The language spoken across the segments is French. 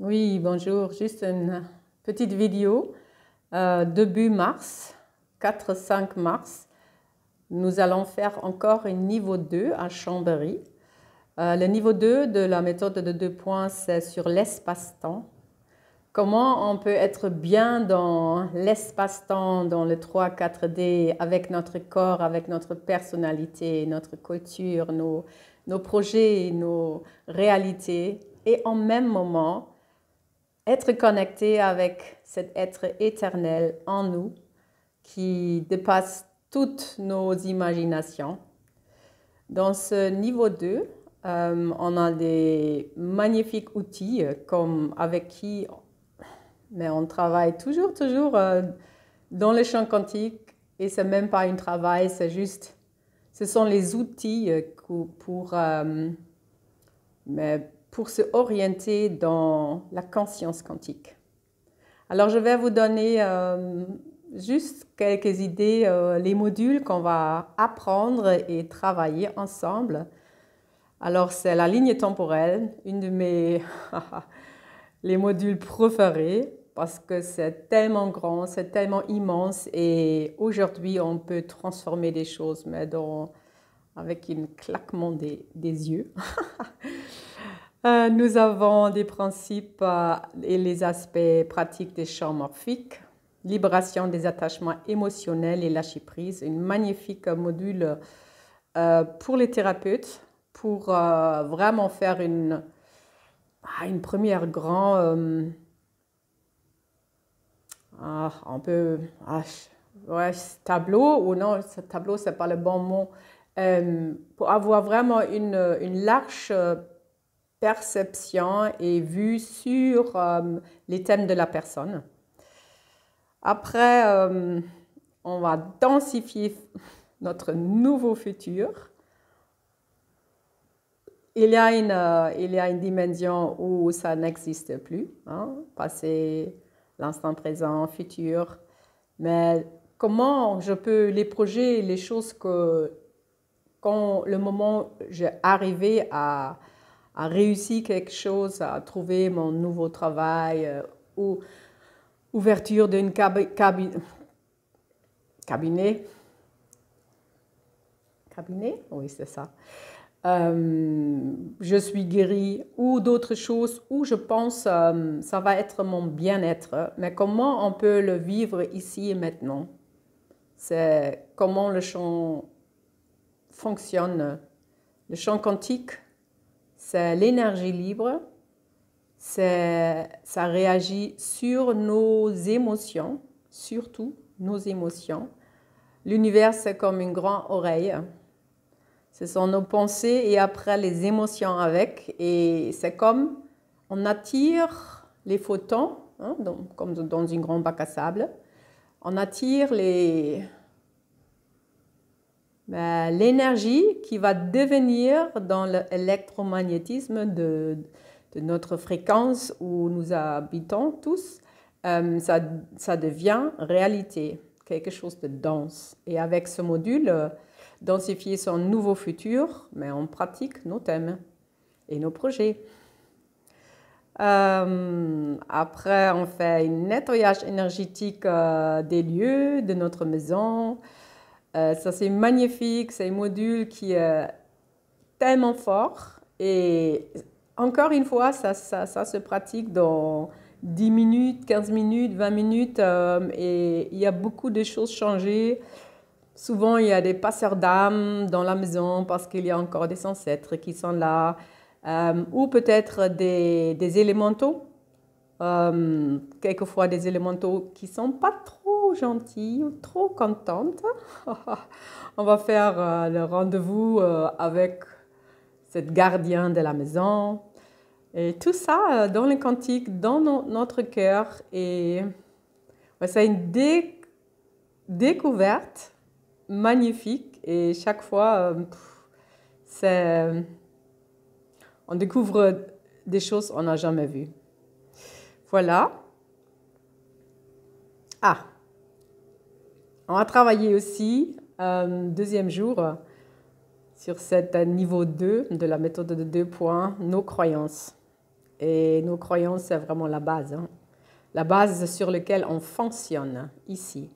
Oui, bonjour. Juste une petite vidéo. Euh, début mars, 4-5 mars, nous allons faire encore un niveau 2 à Chambéry. Euh, le niveau 2 de la méthode de deux points, c'est sur l'espace-temps. Comment on peut être bien dans l'espace-temps, dans le 3-4D, avec notre corps, avec notre personnalité, notre culture, nos, nos projets, nos réalités, et en même moment, être connecté avec cet être éternel en nous qui dépasse toutes nos imaginations. Dans ce niveau 2, euh, on a des magnifiques outils euh, comme avec qui mais on travaille toujours, toujours euh, dans le champ quantique et c'est même pas un travail, c'est juste, ce sont les outils pour, pour pour se orienter dans la conscience quantique. Alors je vais vous donner euh, juste quelques idées, euh, les modules qu'on va apprendre et travailler ensemble. Alors c'est la ligne temporelle, une de mes les modules préférés parce que c'est tellement grand, c'est tellement immense et aujourd'hui on peut transformer des choses mais avec une claquement des, des yeux. Euh, nous avons des principes euh, et les aspects pratiques des champs morphiques, libération des attachements émotionnels et lâcher prise, une magnifique module euh, pour les thérapeutes pour vraiment faire une, ah, une première grande... Un peu... Ah, ah ouais, tableau ou non, ce tableau, c'est pas le bon mot. pour avoir vraiment une, une large perception et vue sur euh, les thèmes de la personne. Après, euh, on va densifier notre nouveau futur. Il y a une, euh, il y une dimension où ça n'existe plus, hein, passé, l'instant présent, futur. Mais comment je peux les projets, les choses que quand le moment j'ai arrivé à a réussi quelque chose, à trouver mon nouveau travail euh, ou ouverture d'une cabine, cabinet. Cabinet Oui, c'est ça. Euh, je suis guérie ou d'autres choses où je pense euh, ça va être mon bien-être. Mais comment on peut le vivre ici et maintenant C'est comment le chant fonctionne. Le chant quantique, c'est l'énergie libre, ça réagit sur nos émotions, surtout nos émotions. L'univers, c'est comme une grande oreille. Ce sont nos pensées et après les émotions avec. Et c'est comme on attire les photons, hein, donc, comme dans une grande bac à sable. On attire les, ben, l'énergie qui va devenir dans l'électromagnétisme de, notre fréquence où nous habitons tous, euh, ça, devient réalité, quelque chose de dense. Et avec ce module, euh, densifier son nouveau futur, mais ben, on pratique nos thèmes et nos projets. Euh, après, on fait un nettoyage énergétique des lieux, de notre maison, euh, ça, c'est magnifique, c'est un module qui est euh, tellement fort. Et encore une fois, ça, ça, ça se pratique dans 10 minutes, 15 minutes, 20 minutes. Euh, et il y a beaucoup de choses changées. Souvent, il y a des passeurs d'âme dans la maison parce qu'il y a encore des ancêtres qui sont là. ou peut-être des, des élémentaux. quelquefois des élémentaux qui ne sont pas trop gentille, trop contente. On va faire euh, le rendez-vous euh, avec cette gardienne de la maison. Et tout ça euh, dans les cantiques, dans notre cœur. Et c'est une découverte magnifique. Et chaque fois, c'est... On découvre des choses qu'on n'a jamais vues. Voilà. Ah, on a travaillé aussi, euh, deuxième jour, sur cet euh, niveau 2 de la méthode de deux points, nos croyances. Et nos croyances, c'est vraiment la base. Hein. La base sur laquelle on fonctionne ici.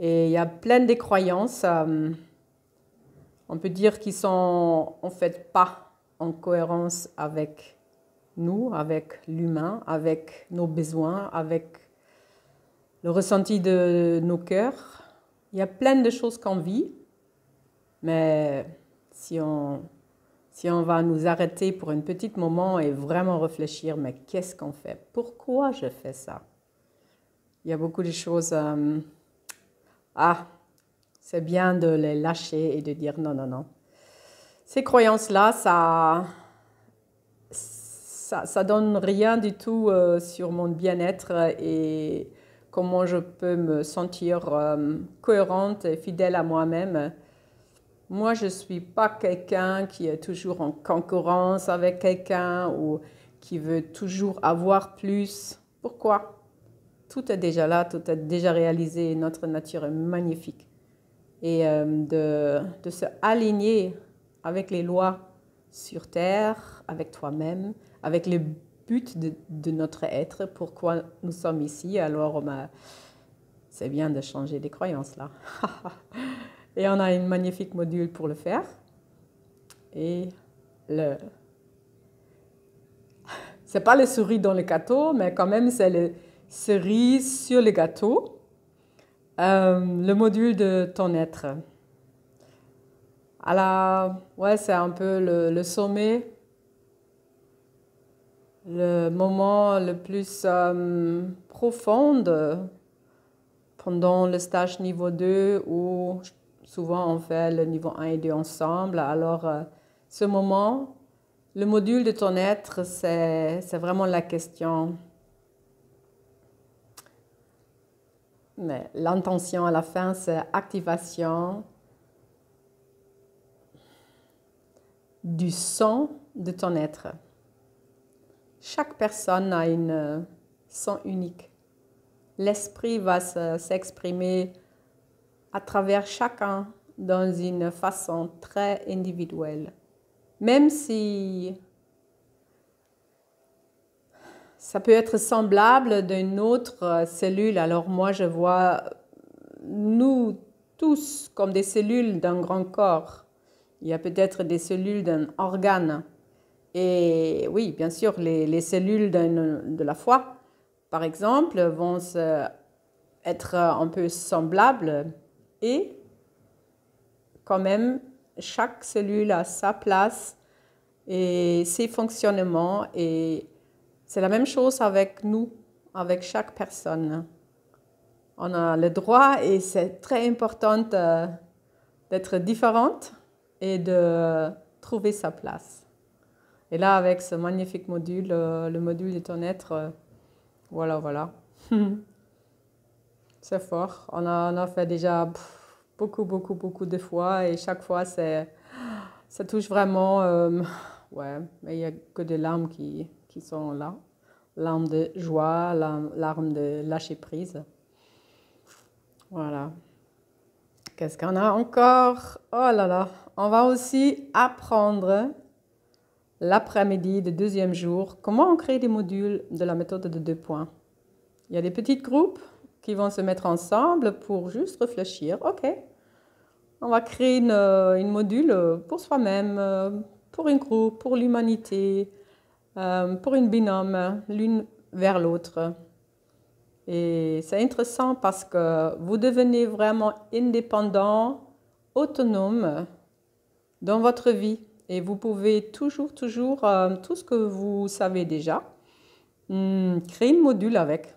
Et il y a plein de croyances, euh, on peut dire, qui sont en fait pas en cohérence avec nous, avec l'humain, avec nos besoins, avec le ressenti de nos cœurs, il y a plein de choses qu'on vit, mais si on, si on va nous arrêter pour un petit moment et vraiment réfléchir, mais qu'est-ce qu'on fait Pourquoi je fais ça Il y a beaucoup de choses... Euh, ah, c'est bien de les lâcher et de dire non, non, non. Ces croyances-là, ça, ça, ça donne rien du tout euh, sur mon bien-être et comment je peux me sentir euh, cohérente et fidèle à moi-même. Moi, je ne suis pas quelqu'un qui est toujours en concurrence avec quelqu'un ou qui veut toujours avoir plus. Pourquoi Tout est déjà là, tout est déjà réalisé, notre nature est magnifique. Et euh, de, de se aligner avec les lois sur Terre, avec toi-même, avec les de, notre être, pourquoi nous sommes ici. Alors, ben, c'est bien de changer des croyances là. et on a un magnifique module pour le faire. Et le. C'est pas les souris dans le gâteau, mais quand même, c'est les cerises sur le gâteau. Euh, le module de ton être. Alors, ouais, c'est un peu le sommet le moment le plus euh, profond euh, pendant le stage niveau 2 où souvent on fait le niveau 1 et 2 ensemble. Alors, euh, ce moment, le module de ton être, c'est vraiment la question. Mais l'intention à la fin, c'est activation du son de ton être. Chaque personne a une euh, son unique. L'esprit va s'exprimer à travers chacun dans une façon très individuelle. Même si ça peut être semblable d'une autre euh, cellule, alors moi je vois euh, nous tous comme des cellules d'un grand corps. Il y a peut-être des cellules d'un organe. Et oui, bien sûr, les, les cellules de la foi, par exemple, vont être euh, un peu semblables et quand même, chaque cellule a sa place et ses fonctionnements et c'est la même chose avec nous, avec chaque personne. On a le droit et c'est très important euh, d'être différente et de trouver sa place. Et là, avec ce magnifique module, euh, le module de ton être, euh, voilà, voilà. c'est fort. On a, a, fait déjà beaucoup, beaucoup, beaucoup de fois et chaque fois, c'est, ça touche vraiment. Euh, ouais, mais il n'y a que des larmes qui, qui sont là. Larmes de joie, larmes de lâcher prise. Voilà. Qu'est-ce qu'on a encore Oh là là, on va aussi apprendre L'après-midi du deuxième jour, comment on crée des modules de la méthode de deux points Il y a des petits groupes qui vont se mettre ensemble pour juste réfléchir. OK, on va créer une, module pour soi-même, pour un groupe, pour l'humanité, euh, pour une binôme, l'une vers l'autre. Et c'est intéressant parce que vous devenez vraiment indépendant, autonome dans votre vie. Et vous pouvez toujours, toujours, euh, tout ce que vous savez déjà, hmm, créer un module avec.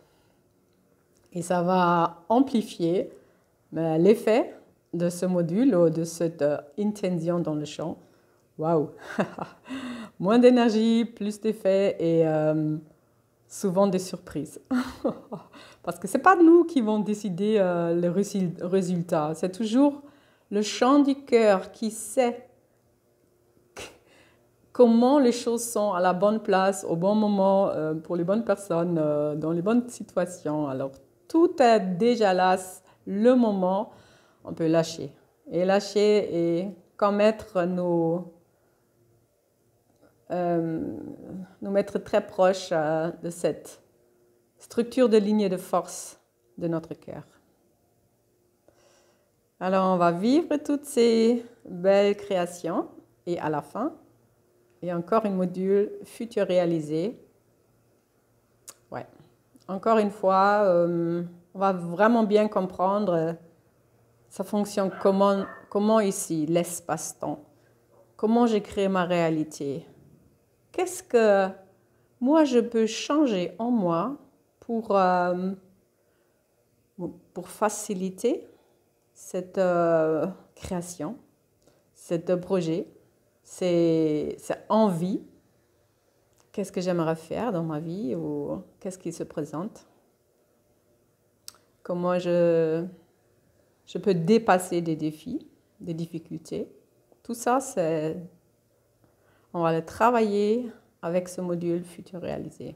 Et ça va amplifier ben, l'effet de ce module ou de cette euh, intention dans le champ. Waouh Moins d'énergie, plus d'effet et euh, souvent des surprises. Parce que ce n'est pas nous qui vont décider le résultat, c'est toujours le champ du cœur qui sait comment les choses sont à la bonne place, au bon moment, euh, pour les bonnes personnes, euh, dans les bonnes situations. Alors, tout est déjà là, le moment, on peut lâcher. Et lâcher et commettre nos, euh, nous mettre très proches de cette structure de ligne de force de notre cœur. Alors on va vivre toutes ces belles créations et à la fin, et encore un module futur réalisé. Ouais. Encore une fois, euh, on va vraiment bien comprendre sa euh, fonction, comment, comment ici, l'espace-temps. Comment j'ai créé ma réalité. Qu'est-ce que moi je peux changer en moi pour, euh, pour faciliter cette création, ce projet c'est envie. Qu'est-ce que j'aimerais faire dans ma vie ou qu'est-ce qui se présente Comment je, je peux dépasser des défis, des difficultés Tout ça, c'est on va le travailler avec ce module futur réalisé.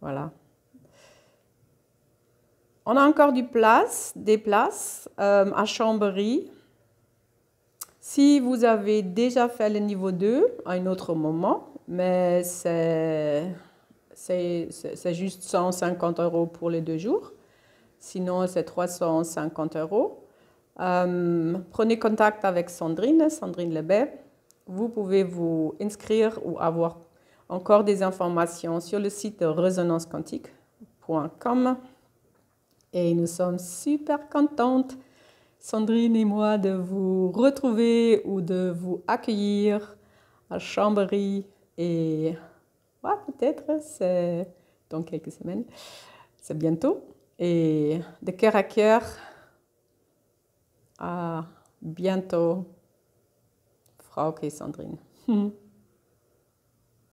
Voilà. On a encore du place, des places euh, à Chambéry. Si vous avez déjà fait le niveau 2 à un autre moment, mais c'est juste 150 euros pour les deux jours, sinon c'est 350 euros. Euh, prenez contact avec Sandrine, Sandrine Lebet. Vous pouvez vous inscrire ou avoir encore des informations sur le site resonancequantique.com. Et nous sommes super contentes Sandrine et moi de vous retrouver ou de vous accueillir à Chambéry et peut-être c'est dans quelques semaines, c'est bientôt. Et de cœur à cœur, à bientôt, Frauke et Sandrine.